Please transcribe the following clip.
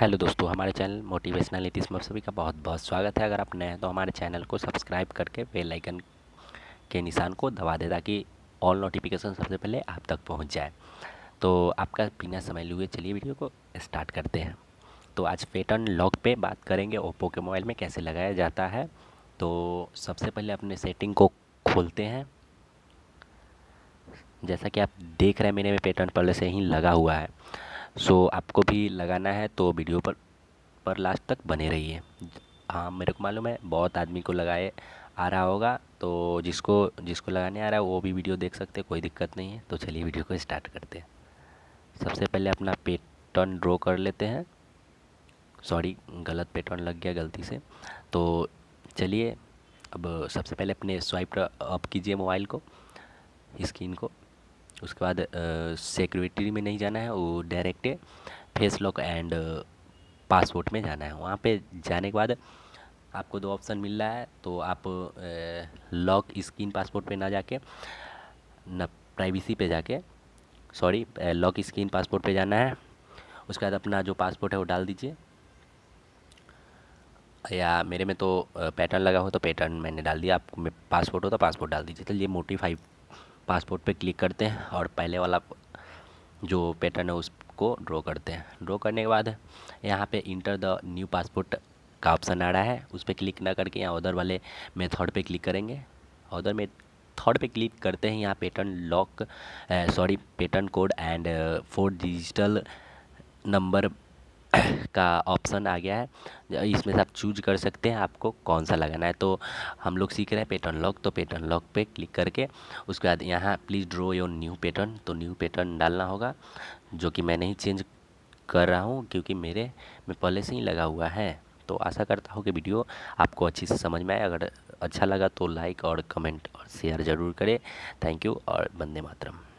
hello दोस्तों हमारे channel motivational Nitish में सभी का बहुत बहुत स्वागत है अगर आप नए हैं तो हमारे चैनल को सब्सक्राइब करके बेल आइकन के निशान को दबा दें ताकि ऑल नोटिफिकेशन सबसे पहले आप तक पहुंच जाए तो आपका बिना समय लिए चलिए वीडियो को स्टार्ट करते हैं तो आज पेटर्न लॉक पे बात करेंगे ओप्पो के मोबाइल में कैसे लगाया जाता है तो सबसे पहले अपने सेटिंग को खोलते हैं जैसा कि आप देख रहे हैं में पेटर्न पहले से ही लगा हुआ है सो आपको भी लगाना है तो वीडियो पर पर लास्ट तक बने रहिए हाँ मेरे को मालूम है बहुत आदमी को लगाए आ रहा होगा तो जिसको जिसको लगाने आ रहा है वो भी वीडियो देख सकते हैं कोई दिक्कत नहीं है तो चलिए वीडियो को स्टार्ट करते हैं सबसे पहले अपना पेटर्न ड्रॉ कर लेते हैं सॉरी गलत पेटर्न लग गया गलती से तो चलिए अब सबसे पहले अपने स्वाइप अप कीजिए मोबाइल को स्क्रीन को उसके बाद सिक्योरिटी में नहीं जाना है वो direct face lock and passport में जाना है वहाँ पे जाने के बाद आपको दो ऑप्शन मिल रहा है तो आप लॉक स्क्रीन पासपोर्ट पे ना जाके ना प्राइवेसी पे जाके सॉरी लॉक स्क्रीन पासपोर्ट पे जाना है उसके बाद अपना जो पासपोर्ट है वो डाल दीजिए या मेरे में तो पैटर्न लगा हो तो पैटर्न मैंने डाल दिया आप में पासपोर्ट हो तो पासपोर्ट डाल दीजिए तो ये मोटी फाइव पासपोर्ट पे क्लिक करते हैं और पहले वाला जो पैटर्न है उसको ड्रॉ करते हैं ड्रॉ करने के बाद यहाँ पे इंटर द न्यू पासपोर्ट का ऑप्शन आ रहा है उस पर क्लिक ना करके यहाँ उधर वाले मेथड पे क्लिक करेंगे उधर में थर्ड पे क्लिक करते हैं यहाँ pattern lock sorry pattern code and four digital number का ऑप्शन आ गया है इसमें से आप चूज कर सकते हैं आपको कौन सा लगाना है तो हम लोग सीख रहे हैं पैटर्न लॉक तो पैटर्न लॉक पे क्लिक करके उसके बाद यहाँ please draw your new pattern तो न्यू पैटर्न डालना होगा जो कि मैं नहीं चेंज कर रहा हूँ क्योंकि मेरे में पहले से ही लगा हुआ है तो आशा करता हूँ कि वीडियो आपको अच्छी से समझ में आए अगर अच्छा लगा तो लाइक और कमेंट और शेयर ज़रूर करें थैंक यू और बंदे मातरम